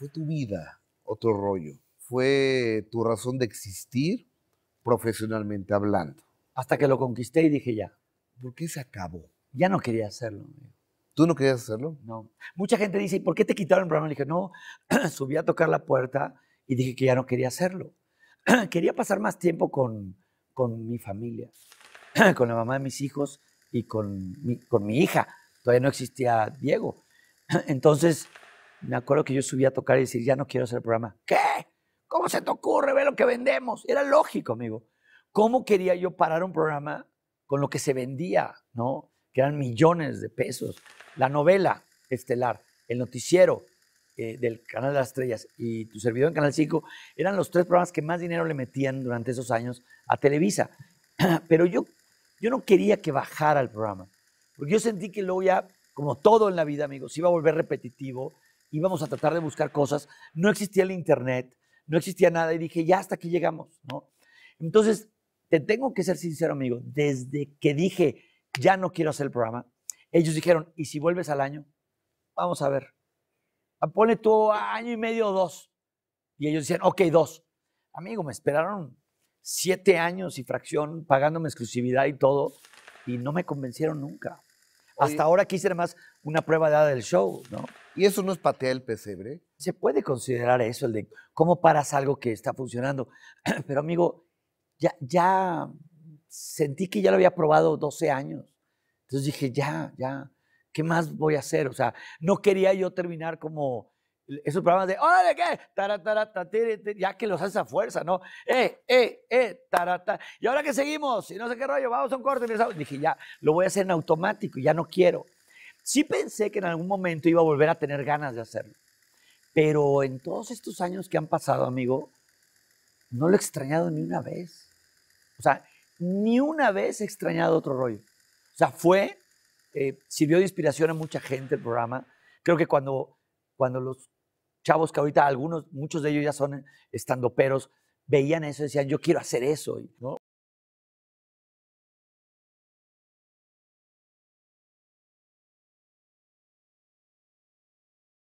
fue tu vida otro rollo, fue tu razón de existir profesionalmente hablando. Hasta que lo conquisté y dije ya. ¿Por qué se acabó? Ya no quería hacerlo. ¿Tú no querías hacerlo? No. Mucha gente dice, ¿y por qué te quitaron el programa? Le dije, no, subí a tocar la puerta y dije que ya no quería hacerlo. quería pasar más tiempo con, con mi familia, con la mamá de mis hijos y con con mi hija. Todavía no existía Diego. Entonces, me acuerdo que yo subí a tocar y decir, ya no quiero hacer el programa. ¿Qué? ¿Cómo se te ocurre? Ve lo que vendemos. Era lógico, amigo. ¿Cómo quería yo parar un programa con lo que se vendía, ¿no? Que eran millones de pesos. La novela estelar, el noticiero eh, del Canal de las Estrellas y tu servidor en Canal 5 eran los tres programas que más dinero le metían durante esos años a Televisa. Pero yo, yo no quería que bajara el programa, porque yo sentí que luego ya, como todo en la vida, amigos, iba a volver repetitivo íbamos a tratar de buscar cosas. No existía el Internet, no existía nada y dije, ya hasta aquí llegamos, ¿no? Entonces, te tengo que ser sincero, amigo, desde que dije, ya no quiero hacer el programa, ellos dijeron, ¿y si vuelves al año? Vamos a ver. Pone tu año y medio o dos. Y ellos decían, ok, dos. Amigo, me esperaron siete años y fracción pagándome exclusividad y todo, y no me convencieron nunca. Hasta ahora quise más una prueba de edad del show, ¿no? ¿Y eso no es patear el pesebre? Se puede considerar eso, el de cómo paras algo que está funcionando. Pero amigo, ya, sentí que ya lo había probado 12 años. Entonces dije, ya, ya, ¿qué más voy a hacer? O sea, no quería yo terminar como esos programas de, de ¿qué? ya que los haces a fuerza, ¿no? Eh, eh, eh, tarata. Y ahora que seguimos, y no sé qué rollo, vamos a un corte. dije, ya, lo voy a hacer en automático, ya no quiero. Sí pensé que en algún momento iba a volver a tener ganas de hacerlo. Pero en todos estos años que han pasado, amigo, no lo he extrañado ni una vez. O sea, ni una vez he extrañado otro rollo. O sea, fue, eh, sirvió de inspiración a mucha gente el programa. Creo que cuando, cuando los chavos que ahorita algunos, muchos de ellos ya son estandoperos, veían eso y decían, yo quiero hacer eso, ¿no?